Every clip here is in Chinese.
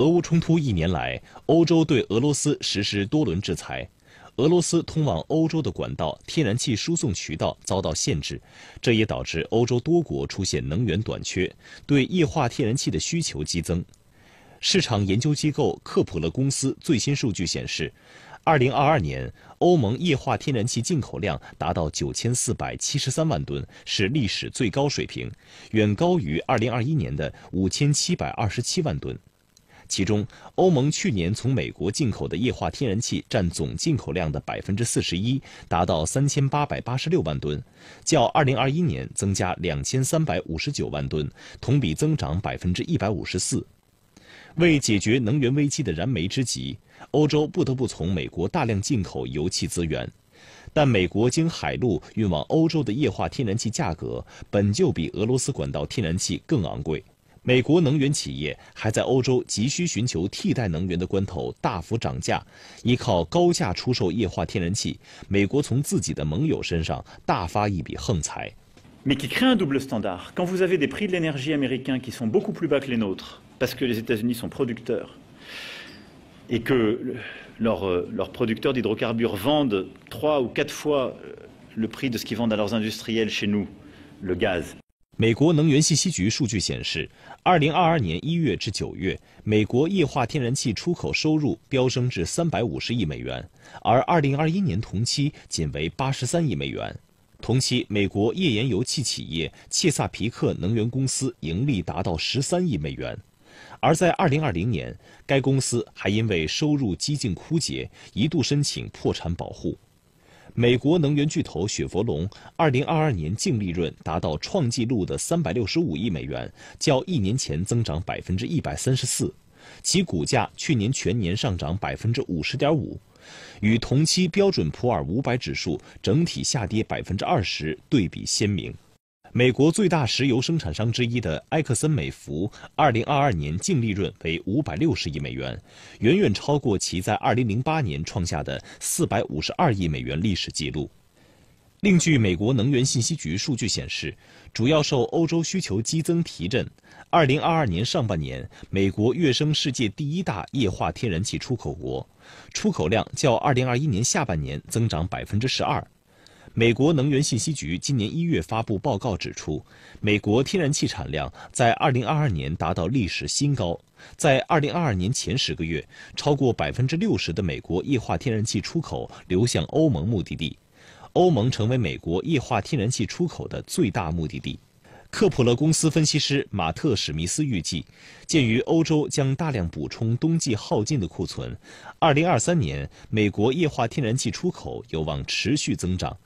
俄乌冲突一年来，欧洲对俄罗斯实施多轮制裁，俄罗斯通往欧洲的管道天然气输送渠道遭到限制，这也导致欧洲多国出现能源短缺，对液化天然气的需求激增。市场研究机构克普勒公司最新数据显示，2022年欧盟液化天然气进口量达到9473万吨，是历史最高水平，远高于2021年的5727万吨。其中，欧盟去年从美国进口的液化天然气占总进口量的百分之四十一，达到三千八百八十六万吨，较二零二一年增加两千三百五十九万吨，同比增长百分之一百五十四。为解决能源危机的燃眉之急，欧洲不得不从美国大量进口油气资源，但美国经海路运往欧洲的液化天然气价格本就比俄罗斯管道天然气更昂贵。美国能源企业还在欧洲急需寻求替代能源的关头大幅涨价，依靠高价出售液化天然气，美国从自己的盟友身上大发一笔横财。Mais qui crée un double standard quand vous avez des prix de l'énergie américains qui sont beaucoup plus bas que les nôtres parce que les États-Unis sont producteurs et que leurs l e u r producteurs d'hydrocarbures vendent trois ou quatre fois le prix de ce qu'ils vendent à leurs industriels chez nous le gaz. 美国能源信息局数据显示，2022年1月至9月，美国液化天然气出口收入飙升至350亿美元，而2021年同期仅为83亿美元。同期，美国页岩油气企业切萨皮克能源公司盈利达到13亿美元，而在2020年，该公司还因为收入几近枯竭，一度申请破产保护。美国能源巨头雪佛龙，二零二二年净利润达到创纪录的三百六十五亿美元，较一年前增长百分之一百三十四，其股价去年全年上涨百分之五十点五，与同期标准普尔五百指数整体下跌百分之二十对比鲜明。美国最大石油生产商之一的埃克森美孚，2022年净利润为560亿美元，远远超过其在2008年创下的452亿美元历史记录。另据美国能源信息局数据显示，主要受欧洲需求激增提振，2022年上半年，美国跃升世界第一大液化天然气出口国，出口量较2021年下半年增长12%。美国能源信息局今年一月发布报告指出，美国天然气产量在2022年达到历史新高。在2022年前十个月，超过60%的美国液化天然气出口流向欧盟目的地，欧盟成为美国液化天然气出口的最大目的地。克普勒公司分析师马特·史密斯预计，鉴于欧洲将大量补充冬季耗尽的库存，2023年美国液化天然气出口有望持续增长。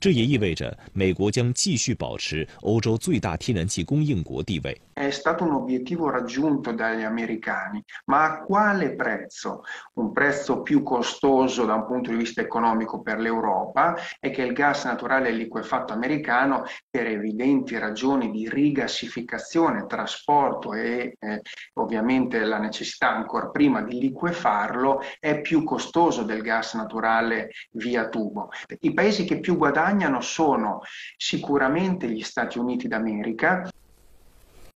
这也意味着美国将继续保持欧洲最大天然气供应国地位。È stato un obiettivo raggiunto dagli americani, ma a quale prezzo? Un prezzo più costoso da un punto di vista economico per l'Europa è che il gas naturale liquefatto americano, per evidenti ragioni di rigassificazione, trasporto e eh, ovviamente la necessità ancora prima di liquefarlo, è più costoso del gas naturale via tubo. I paesi che più guadagnano guadagnano sono sicuramente gli Stati Uniti d'America,